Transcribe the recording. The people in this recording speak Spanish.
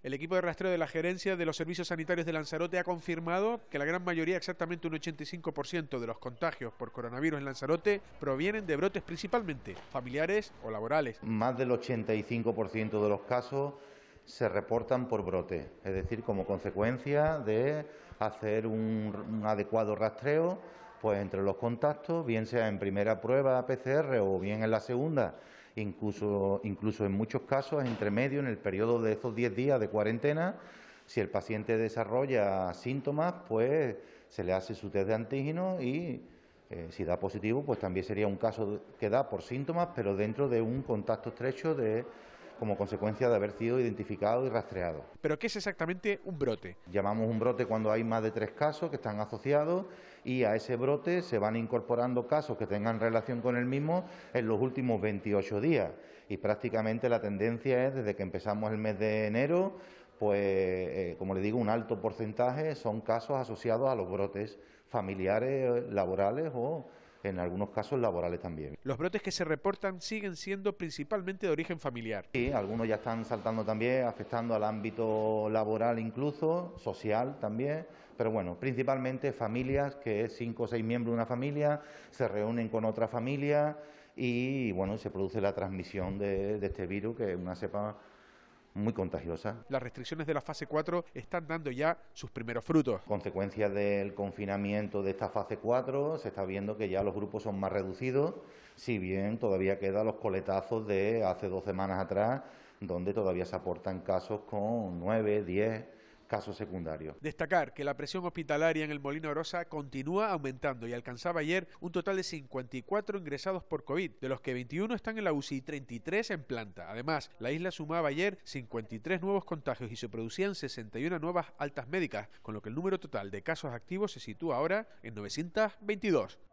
El equipo de rastreo de la gerencia de los servicios sanitarios de Lanzarote ha confirmado que la gran mayoría, exactamente un 85% de los contagios por coronavirus en Lanzarote provienen de brotes principalmente familiares o laborales. Más del 85% de los casos se reportan por brote, es decir, como consecuencia de hacer un, un adecuado rastreo pues entre los contactos, bien sea en primera prueba PCR o bien en la segunda, incluso, incluso en muchos casos entre medio, en el periodo de esos 10 días de cuarentena, si el paciente desarrolla síntomas, pues se le hace su test de antígeno y eh, si da positivo, pues también sería un caso que da por síntomas, pero dentro de un contacto estrecho de como consecuencia de haber sido identificado y rastreado. ¿Pero qué es exactamente un brote? Llamamos un brote cuando hay más de tres casos que están asociados y a ese brote se van incorporando casos que tengan relación con el mismo en los últimos 28 días y prácticamente la tendencia es desde que empezamos el mes de enero pues eh, como le digo, un alto porcentaje son casos asociados a los brotes familiares, eh, laborales o en algunos casos laborales también. Los brotes que se reportan siguen siendo principalmente de origen familiar. Sí, algunos ya están saltando también, afectando al ámbito laboral incluso, social también, pero bueno, principalmente familias, que es cinco o seis miembros de una familia, se reúnen con otra familia y bueno, se produce la transmisión de, de este virus, que es una cepa muy contagiosa. Las restricciones de la fase 4 están dando ya sus primeros frutos. Consecuencias del confinamiento de esta fase 4, se está viendo que ya los grupos son más reducidos, si bien todavía quedan los coletazos de hace dos semanas atrás, donde todavía se aportan casos con 9, 10 casos secundarios. Destacar que la presión hospitalaria en el Molino Rosa continúa aumentando y alcanzaba ayer un total de 54 ingresados por COVID, de los que 21 están en la UCI y 33 en planta. Además, la isla sumaba ayer 53 nuevos contagios y se producían 61 nuevas altas médicas, con lo que el número total de casos activos se sitúa ahora en 922.